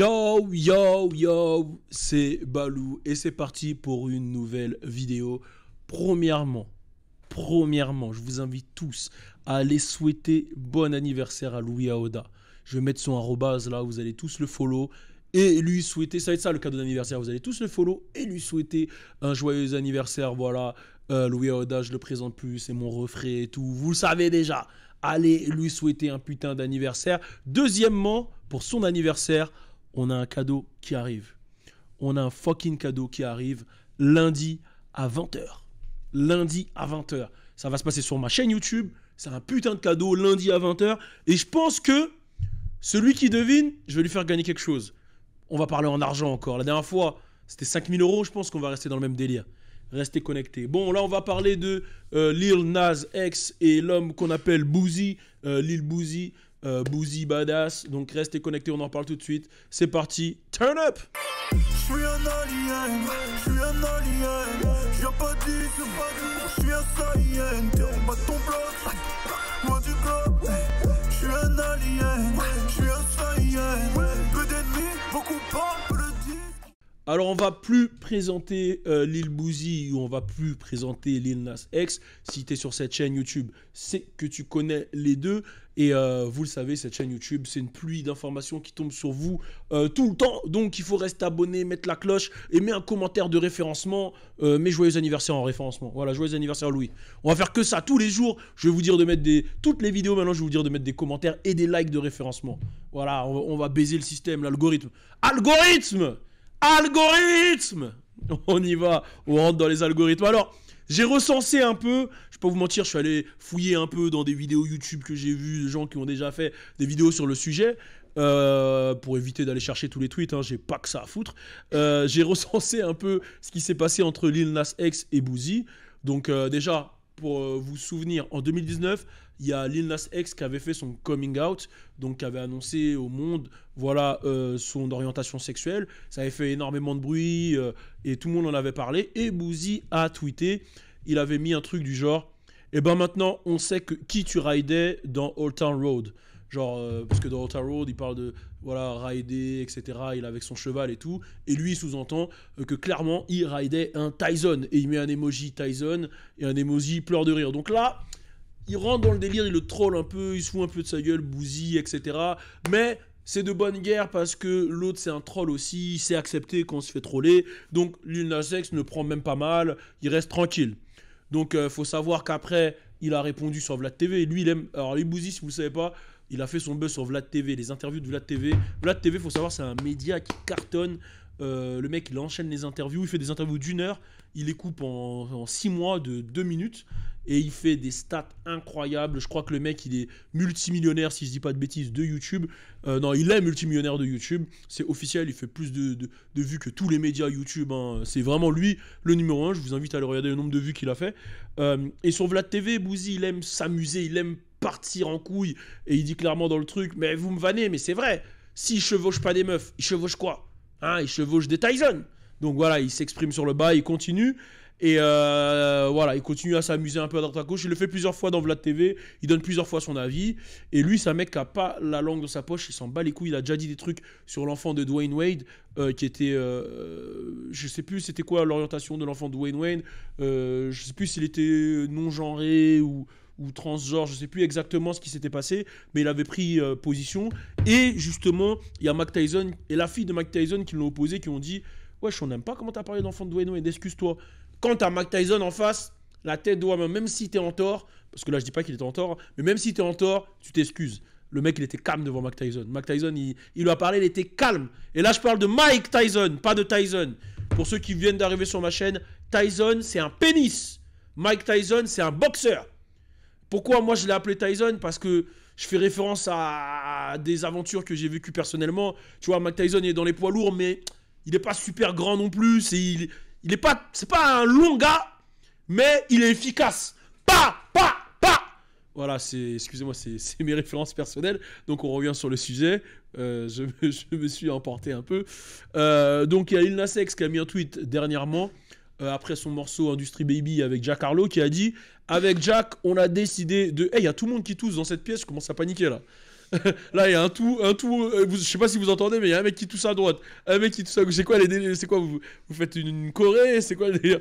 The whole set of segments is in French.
Yo, yo, yo, c'est Balou et c'est parti pour une nouvelle vidéo. Premièrement, premièrement, je vous invite tous à aller souhaiter bon anniversaire à Louis Aoda. Je vais mettre son arrobase là, vous allez tous le follow et lui souhaiter, ça va être ça le cadeau d'anniversaire, vous allez tous le follow et lui souhaiter un joyeux anniversaire, voilà. Euh, Louis Aoda, je le présente plus, c'est mon refrain et tout, vous le savez déjà. Allez lui souhaiter un putain d'anniversaire. Deuxièmement, pour son anniversaire, on a un cadeau qui arrive. On a un fucking cadeau qui arrive lundi à 20h. Lundi à 20h. Ça va se passer sur ma chaîne YouTube. C'est un putain de cadeau lundi à 20h. Et je pense que celui qui devine, je vais lui faire gagner quelque chose. On va parler en argent encore. La dernière fois, c'était 5000 euros. Je pense qu'on va rester dans le même délire. Restez connectés. Bon, là, on va parler de euh, Lil Nas X et l'homme qu'on appelle Boozy, euh, Lil Boozy euh, Boozy Badass. Donc restez connectés, on en parle tout de suite. C'est parti, turn up Je suis un alien, je suis un alien. J'ai pas dit, je suis un saiyan. T'es en bas de ton bloc, Moi du club Je suis un alien. Alors on va plus présenter l'île euh, Lil ou on va plus présenter Lil Nas X. Si tu es sur cette chaîne YouTube, c'est que tu connais les deux. Et euh, vous le savez, cette chaîne YouTube, c'est une pluie d'informations qui tombe sur vous euh, tout le temps. Donc il faut rester abonné, mettre la cloche, et mettre un commentaire de référencement. mes joyeux anniversaires en référencement. Voilà, joyeux anniversaire Louis. On va faire que ça tous les jours. Je vais vous dire de mettre des... Toutes les vidéos maintenant, je vais vous dire de mettre des commentaires et des likes de référencement. Voilà, on, va baiser le système, l'algorithme. Algorithme Algorithme On y va, on rentre dans les algorithmes. Alors, j'ai recensé un peu, je peux vous mentir, je suis allé fouiller un peu dans des vidéos YouTube que j'ai vues, de gens qui ont déjà fait des vidéos sur le sujet. Euh, pour éviter d'aller chercher tous les tweets, hein, j'ai pas que ça à foutre. Euh, j'ai recensé un peu ce qui s'est passé entre Lil Nas X et Boozy. Donc euh, déjà, pour vous souvenir, en 2019, il y a Lil Nas X qui avait fait son coming out, donc qui avait annoncé au monde voilà euh, son orientation sexuelle. Ça avait fait énormément de bruit euh, et tout le monde en avait parlé. Et Boozy a tweeté, il avait mis un truc du genre Et eh ben maintenant, on sait que qui tu rideais dans Old Town Road. Genre, euh, parce que dans Old Town Road, il parle de voilà, rider, etc. Il est avec son cheval et tout. Et lui, il sous-entend que clairement, il ridait un Tyson. Et il met un emoji Tyson et un emoji pleure de rire. Donc là, il rentre dans le délire, il le troll un peu, il se fout un peu de sa gueule, bousille, etc. Mais c'est de bonne guerre parce que l'autre c'est un troll aussi, il sait accepter qu'on se fait troller. Donc Lil Nas ne prend même pas mal, il reste tranquille. Donc euh, faut savoir qu'après, il a répondu sur Vlad TV. lui, il aime. Alors les Bouzy si vous ne savez pas, il a fait son buzz sur Vlad TV, les interviews de Vlad TV. Vlad TV, faut savoir, c'est un média qui cartonne. Euh, le mec, il enchaîne les interviews, il fait des interviews d'une heure, il les coupe en, six mois de deux minutes, et il fait des stats incroyables. Je crois que le mec, il est multimillionnaire, si je dis pas de bêtises, de YouTube. Euh, non, il est multimillionnaire de YouTube, c'est officiel, il fait plus de, vues que tous les médias YouTube. Hein. C'est vraiment lui le numéro un, je vous invite à aller regarder le nombre de vues qu'il a fait. Euh, et sur Vlad TV, Bouzy, il aime s'amuser, il aime partir en couille, et il dit clairement dans le truc, mais vous me vannez, mais c'est vrai, s'il chevauche pas des meufs, il chevauche quoi Hein, il chevauche des Tyson. Donc voilà, il s'exprime sur le bas, il continue. Et euh, voilà, il continue à s'amuser un peu à droite à gauche. Il le fait plusieurs fois dans Vlad TV. Il donne plusieurs fois son avis. Et lui, c'est un mec qui a pas la langue dans sa poche. Il s'en bat les couilles. Il a déjà dit des trucs sur l'enfant de Dwayne Wade, euh, qui était. Je euh, je sais plus c'était quoi l'orientation de l'enfant de Dwayne Wade. je sais plus s'il était non-genré ou ou transgenre, je sais plus exactement ce qui s'était passé, mais il avait pris euh, position. Et justement, il y a Mac Tyson et la fille de Mac Tyson qui l'ont opposé, qui ont dit Wesh, on n'aime pas comment as parlé d'enfant de Dwayne et excuse-toi. Quand as Mac Tyson en face, la tête doit, même si es en tort, parce que là je dis pas qu'il est en tort, mais même si tu es en tort, tu t'excuses. Le mec, il était calme devant Mac Tyson. Mac Tyson, il lui a parlé, il était calme. Et là, je parle de Mike Tyson, pas de Tyson. Pour ceux qui viennent d'arriver sur ma chaîne, Tyson, c'est un pénis. Mike Tyson, c'est un boxeur. Pourquoi moi je l'ai appelé Tyson Parce que je fais référence à des aventures que j'ai vécues personnellement. Tu vois, Mike Tyson est dans les poids lourds, mais il n'est pas super grand non plus. il, il pas, c'est pas un long gars, mais il est efficace. Pas, pas, pas. Voilà, c'est, excusez-moi, c'est mes références personnelles. Donc on revient sur le sujet. Euh, je, me, suis emporté un peu. Euh, donc il y a Il Nasex qui a mis un tweet dernièrement euh, après son morceau Industry Baby avec Jack Harlow, qui a dit Avec Jack, on a décidé de. Eh, hey, il y a tout le monde qui tousse dans cette pièce, je commence à paniquer là. là, il y a un tout, un tout. Euh, je sais pas si vous entendez, mais il y a un mec qui tousse à droite, un mec qui tousse à gauche. C'est quoi les C'est quoi vous, vous, faites une, Corée C'est quoi les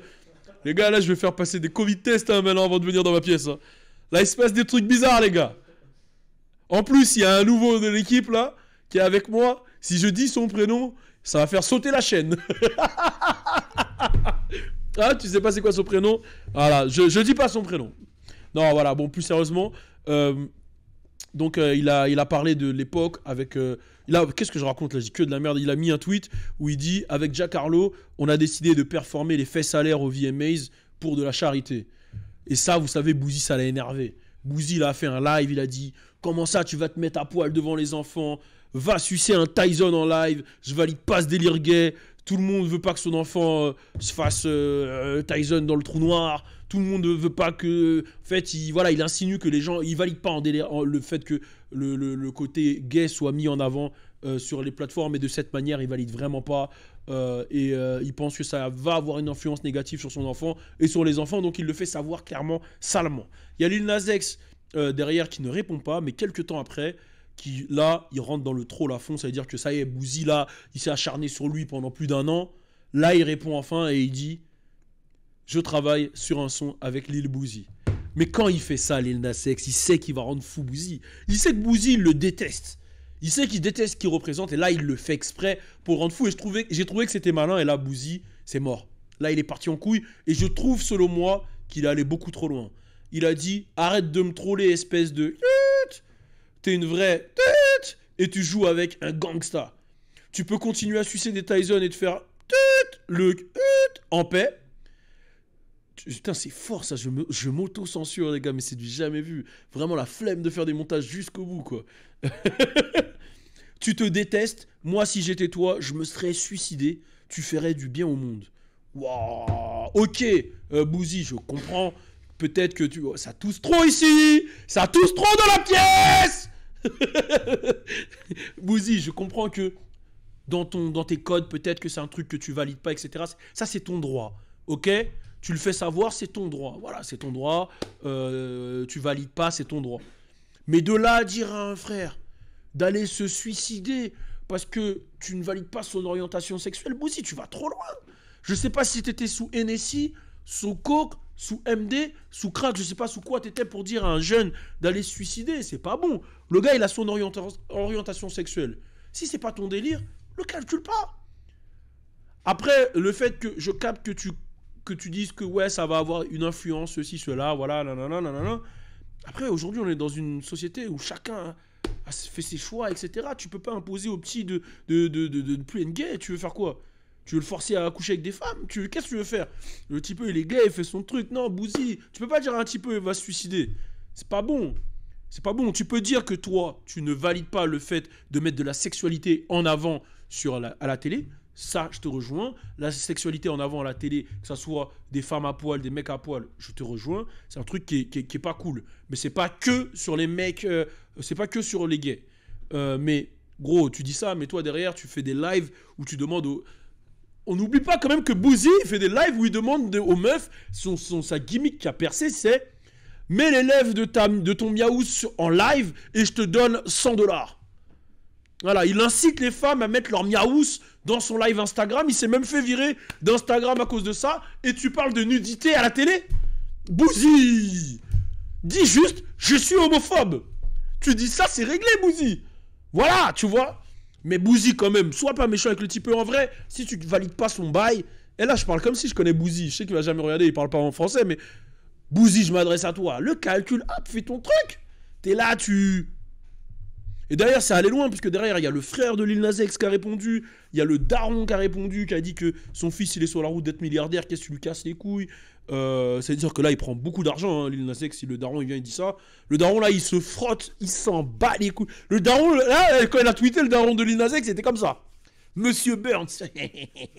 Les gars, là, je vais faire passer des Covid tests hein, maintenant avant de venir dans ma pièce. Hein. Là, il se passe des trucs bizarres, les gars. En plus, il y a un nouveau de l'équipe là qui est avec moi. Si je dis son prénom, ça va faire sauter la chaîne. ah, tu sais pas c'est quoi son prénom Voilà, je, je dis pas son prénom. Non, voilà, bon, plus sérieusement, euh, donc euh, il, a, il a parlé de l'époque avec... Euh, qu'est-ce que je raconte là J'ai que de la merde. Il a mis un tweet où il dit « Avec Jack Harlow, on a décidé de performer les faits salaires au VMAs pour de la charité. » Et ça, vous savez, Bouzy, ça l'a énervé. Bouzy, il a fait un live, il a dit « Comment ça, tu vas te mettre à poil devant les enfants Va sucer un Tyson en live, je valide pas ce délire gay, tout le monde veut pas que son enfant euh, se fasse euh, euh, Tyson dans le trou noir. Tout le monde veut pas que. En fait, il, voilà, il insinue que les gens. Il valide pas en le fait que le, côté gay soit mis en avant sur les plateformes. Et de cette manière, il valide vraiment pas. et il pense que ça va avoir une influence négative sur son enfant et sur les enfants. Donc il le fait savoir clairement, salement. Il y a Lil Nas derrière qui ne répond pas. Mais quelques temps après là, il rentre dans le troll à fond. Ça veut dire que ça y est, Bouzy là, il s'est acharné sur lui pendant plus d'un an. Là, il répond enfin et il dit Je travaille sur un son avec l'île Bouzy. Mais quand il fait ça, Lil Nas X, il sait qu'il va rendre fou Bouzy. Il sait que Bouzy, le déteste. Il sait qu'il déteste ce qu'il représente et là, il le fait exprès pour rendre fou. Et j'ai trouvé que c'était malin et là, Bouzy, c'est mort. Là, il est parti en couille et je trouve, selon moi, qu'il est allé beaucoup trop loin. Il a dit Arrête de me troller, espèce de t'es une vraie tête et tu joues avec un gangsta. Tu peux continuer à sucer des Tyson et te faire le en paix. Putain, c'est fort ça, je, je m'auto-censure les gars, mais c'est du jamais vu. Vraiment la flemme de faire des montages jusqu'au bout quoi. tu te détestes, moi si j'étais toi, je me serais suicidé, tu ferais du bien au monde. Waouh, ok, euh, je comprends, peut-être que tu... Oh, ça tousse trop ici Ça tousse trop dans la pièce Bouzi, je comprends que dans, ton, dans tes codes, peut-être que c'est un truc que tu valides pas, etc. Ça, c'est ton droit, ok Tu le fais savoir, c'est ton droit. Voilà, c'est ton droit. Euh, tu valides pas, c'est ton droit. Mais de là à dire à un frère d'aller se suicider parce que tu ne valides pas son orientation sexuelle, Bouzi, tu vas trop loin. Je sais pas si tu étais sous NSI, sous coke, sous MD, sous crack, je sais pas sous quoi tu étais pour dire à un jeune d'aller se suicider, c'est pas bon. Le gars, il a son orientation sexuelle. Si c'est pas ton délire, le calcule pas. Après, le fait que je capte que tu, que tu dises que ouais, ça va avoir une influence, ceci, cela, voilà, nanana, nanana. Après, aujourd'hui, on est dans une société où chacun a fait ses choix, etc. Tu peux pas imposer aux petits de, de, de plus être gay. Tu veux faire quoi tu veux le forcer à accoucher avec des femmes Qu'est-ce que tu veux faire Le type, il est gay, il fait son truc. Non, Bouzy, tu peux pas dire un type, il va se suicider. C'est pas bon. C'est pas bon. Tu peux dire que toi, tu ne valides pas le fait de mettre de la sexualité en avant sur à la télé. Ça, je te rejoins. La sexualité en avant à la télé, que ce soit des femmes à poil, des mecs à poil, je te rejoins. C'est un truc qui est, pas cool. Mais c'est pas que sur les mecs, euh, c'est pas que sur les gays. Euh, mais gros, tu dis ça, mais toi derrière, tu fais des lives où tu demandes aux, on n'oublie pas quand même que Bouzy fait des lives où il demande aux meufs, son, sa gimmick qui a percé, c'est mets l'élève de, de ton Miaous en live et je te donne 100 dollars. Voilà, il incite les femmes à mettre leur miaous dans son live Instagram. Il s'est même fait virer d'Instagram à cause de ça. Et tu parles de nudité à la télé Bouzy Dis juste, je suis homophobe. Tu dis ça, c'est réglé, Bouzy. Voilà, tu vois. Mais Bouzy quand même, sois pas méchant avec le type en vrai, si tu valides pas son bail. Et là, je parle comme si je connais Bouzy. Je sais qu'il va jamais regarder, il parle pas en français, mais Bouzy, je m'adresse à toi. Le calcul, hop, fais ton truc. T'es là, tu. Et derrière, c'est allé loin, puisque derrière, il y a le frère de Lil Nas qui a répondu, il y a le daron qui a répondu, qui a dit que son fils, il est sur la route d'être milliardaire, qu'est-ce que tu lui casses les couilles euh, C'est-à-dire que là, il prend beaucoup d'argent, hein, Lil Nas si le daron, il vient, il dit ça. Le daron, là, il se frotte, il s'en bat les couilles. Le daron, là, quand il a tweeté le daron de Lil Nas c'était comme ça. Monsieur Burns.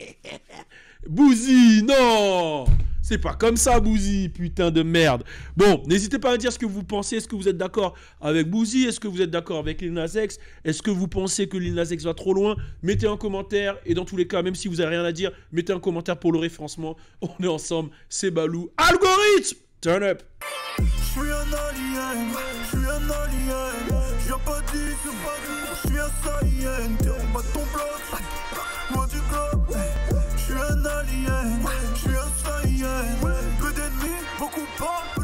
Bouzy, non c'est pas comme ça, Bouzy, putain de merde. Bon, n'hésitez pas à dire ce que vous pensez. Est-ce que vous êtes d'accord avec Bouzy Est-ce que vous êtes d'accord avec Lil Nas Est-ce que vous pensez que Lil Nas va trop loin Mettez un commentaire. Et dans tous les cas, même si vous n'avez rien à dire, mettez un commentaire pour le référencement. On est ensemble. C'est Balou. Algorithme Turn up un alien, un alien. un alien. Peu d'ennemis, beaucoup pas